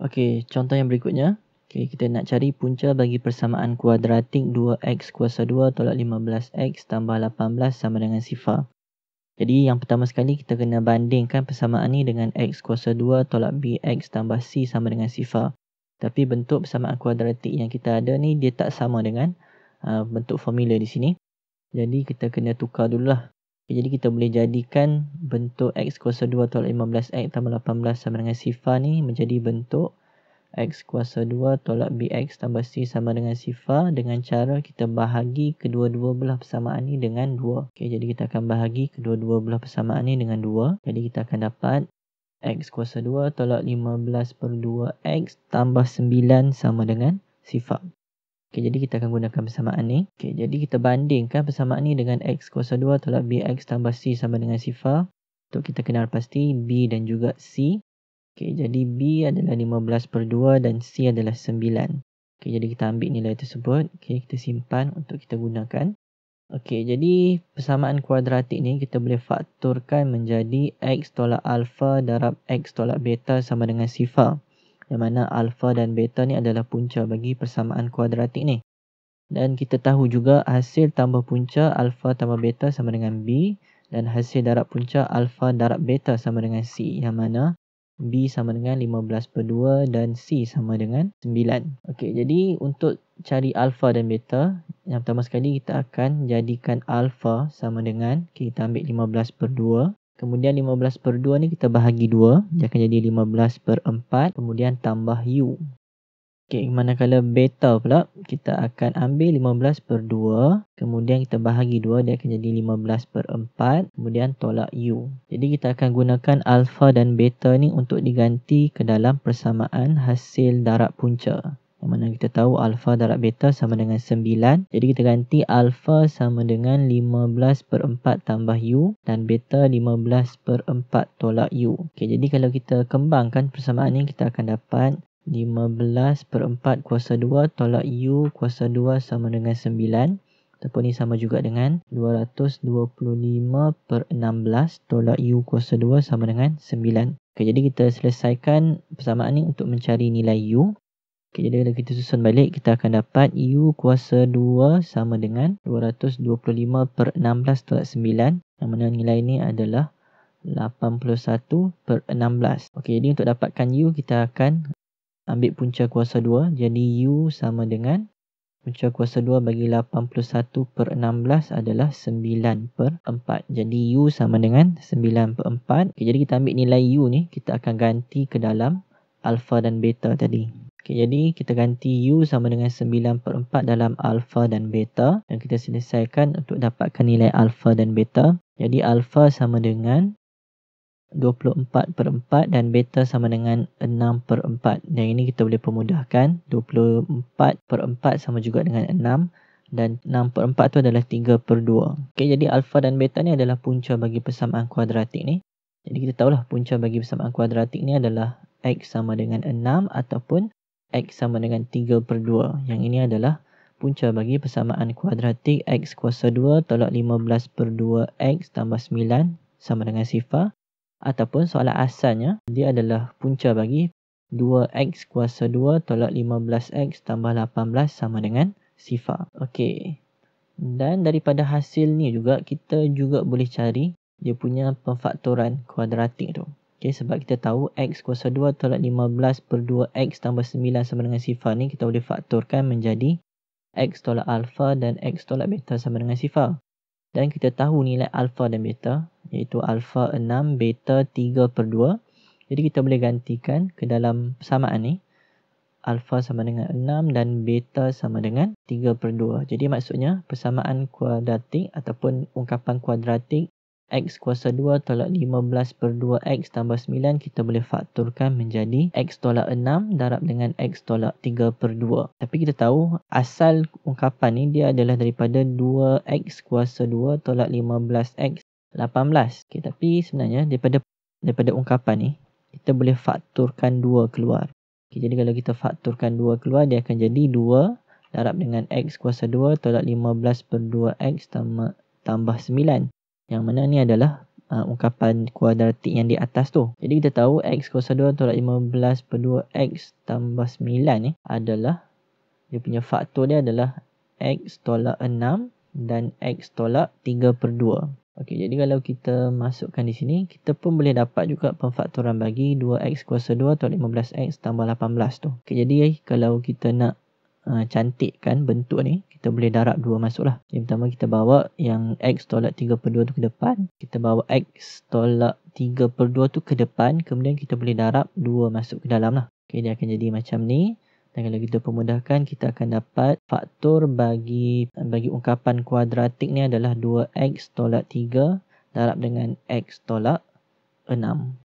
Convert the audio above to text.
Okey, contoh yang berikutnya. Okey, kita nak cari punca bagi persamaan kuadratik 2x kuasa 2 tolak 15x tambah 18 sama dengan sifar. Jadi yang pertama sekali kita kena bandingkan persamaan ni dengan x kuasa 2 tolak bx tambah c sama dengan sifar. Tapi bentuk persamaan kuadratik yang kita ada ni dia tak sama dengan uh, bentuk formula di sini. Jadi kita kena tukar dululah Okay, jadi kita boleh jadikan bentuk x kuasa 2 tolak 15x tambah 18 sama dengan sifar ni menjadi bentuk x kuasa 2 tolak bx tambah c sama dengan sifar dengan cara kita bahagi kedua-dua belah persamaan ni dengan 2. Okay, jadi kita akan bahagi kedua-dua belah persamaan ni dengan 2. Jadi kita akan dapat x kuasa 2 tolak 15 per 2x tambah 9 sama dengan sifar. Okey, jadi kita akan gunakan persamaan ni. Okey, jadi kita bandingkan persamaan ni dengan X kuasa 2 tolak BX tambah C sama dengan sifar. Untuk kita kenal pasti B dan juga C. Okey, jadi B adalah 15 per 2 dan C adalah 9. Okey, jadi kita ambil nilai tersebut. Okey, kita simpan untuk kita gunakan. Okey, jadi persamaan kuadratik ni kita boleh faktorkan menjadi X tolak alfa darab X tolak beta sama dengan sifar yang mana alfa dan beta ni adalah punca bagi persamaan kuadratik ni. Dan kita tahu juga hasil tambah punca alfa tambah beta sama dengan B dan hasil darab punca alfa darab beta sama dengan C yang mana B sama dengan 15 per 2 dan C sama dengan 9. Okey, jadi untuk cari alfa dan beta, yang pertama sekali kita akan jadikan alfa sama dengan, okay, kita ambil 15 per Kemudian 15 per 2 ni kita bahagi 2. Dia akan jadi 15 per 4. Kemudian tambah U. mana manakala beta pula, kita akan ambil 15 per 2. Kemudian kita bahagi 2, dia akan jadi 15 per 4. Kemudian tolak U. Jadi kita akan gunakan alpha dan beta ni untuk diganti ke dalam persamaan hasil darab punca. Yang mana kita tahu alfa darab beta sama dengan 9. Jadi kita ganti alfa sama dengan 15 per 4 tambah u dan beta 15 per 4 tolak u. Okay, jadi kalau kita kembangkan persamaan ini kita akan dapat 15 per 4 kuasa 2 tolak u kuasa 2 sama dengan 9. Ataupun ni sama juga dengan 225 per 16 tolak u kuasa 2 sama dengan 9. Okay, jadi kita selesaikan persamaan ini untuk mencari nilai u. Okay, jadi kalau kita susun balik, kita akan dapat U kuasa 2 sama dengan 225 per 16 tolak 9. Yang mana nilai ini adalah 81 per 16. Okay, jadi untuk dapatkan U, kita akan ambil punca kuasa 2. Jadi U sama dengan punca kuasa 2 bagi 81 per 16 adalah 9 per 4. Jadi U sama dengan 9 per 4. Okay, jadi kita ambil nilai U ni, kita akan ganti ke dalam alpha dan beta tadi. Okay, jadi kita ganti U sama dengan 9 per 4 dalam alpha dan beta. Dan kita selesaikan untuk dapatkan nilai alpha dan beta. Jadi alpha sama dengan 24 per 4 dan beta sama dengan 6 per 4. Dan ini kita boleh pemudahkan. 24 per 4 sama juga dengan 6. Dan 6 per 4 tu adalah 3 per 2. Okay, jadi alpha dan beta ni adalah punca bagi persamaan kuadratik ni. Jadi kita tahulah punca bagi persamaan kuadratik ni adalah x sama dengan 6 ataupun x sama dengan 3 per 2. Yang ini adalah punca bagi persamaan kuadratik x kuasa 2 tolak 15 per 2x tambah 9 sama dengan sifar. Ataupun soalan asalnya, dia adalah punca bagi 2x kuasa 2 tolak 15x tambah 18 sama dengan sifar. Okey. Dan daripada hasil ni juga, kita juga boleh cari dia punya pemfaktoran kuadratik tu. Okay, sebab kita tahu x kuasa 2 tolak 15 per 2x tambah 9 sama dengan sifar ni kita boleh faktorkan menjadi x tolak alpha dan x tolak beta sama dengan sifar. Dan kita tahu nilai alpha dan beta iaitu alpha 6 beta 3 per 2. Jadi kita boleh gantikan ke dalam persamaan ni alpha sama dengan 6 dan beta sama dengan 3 per 2. Jadi maksudnya persamaan kuadratik ataupun ungkapan kuadratik x kuasa 2 tolak 15 per 2x tambah 9 kita boleh fakturkan menjadi x tolak 6 darab dengan x tolak 3 per 2. Tapi kita tahu asal ungkapan ni dia adalah daripada 2x kuasa 2 tolak 15x 18. Okay, tapi sebenarnya daripada daripada ungkapan ni kita boleh fakturkan 2 keluar. Okay, jadi kalau kita fakturkan 2 keluar dia akan jadi 2 darab dengan x kuasa 2 tolak 15 per 2x tambah, tambah 9. Yang mana ni adalah uh, ungkapan kuadratik yang di atas tu. Jadi kita tahu x kuasa 2 tolak 15 per 2x tambah 9 ni eh, adalah dia punya faktor dia adalah x tolak 6 dan x tolak 3 per 2. Okay, jadi kalau kita masukkan di sini, kita pun boleh dapat juga pemfaktoran bagi 2x kuasa 2 tolak 15x tambah 18 tu. Okay, jadi eh, kalau kita nak uh, cantikkan bentuk ni, kita boleh darab dua masuk lah. Yang pertama kita bawa yang X tolak 3 per 2 tu ke depan. Kita bawa X tolak 3 per 2 tu ke depan. Kemudian kita boleh darab dua masuk ke dalam lah. Okay, dia akan jadi macam ni. Dan kalau kita pemudahkan kita akan dapat faktor bagi bagi ungkapan kuadratik ni adalah 2X tolak 3 darab dengan X tolak 6.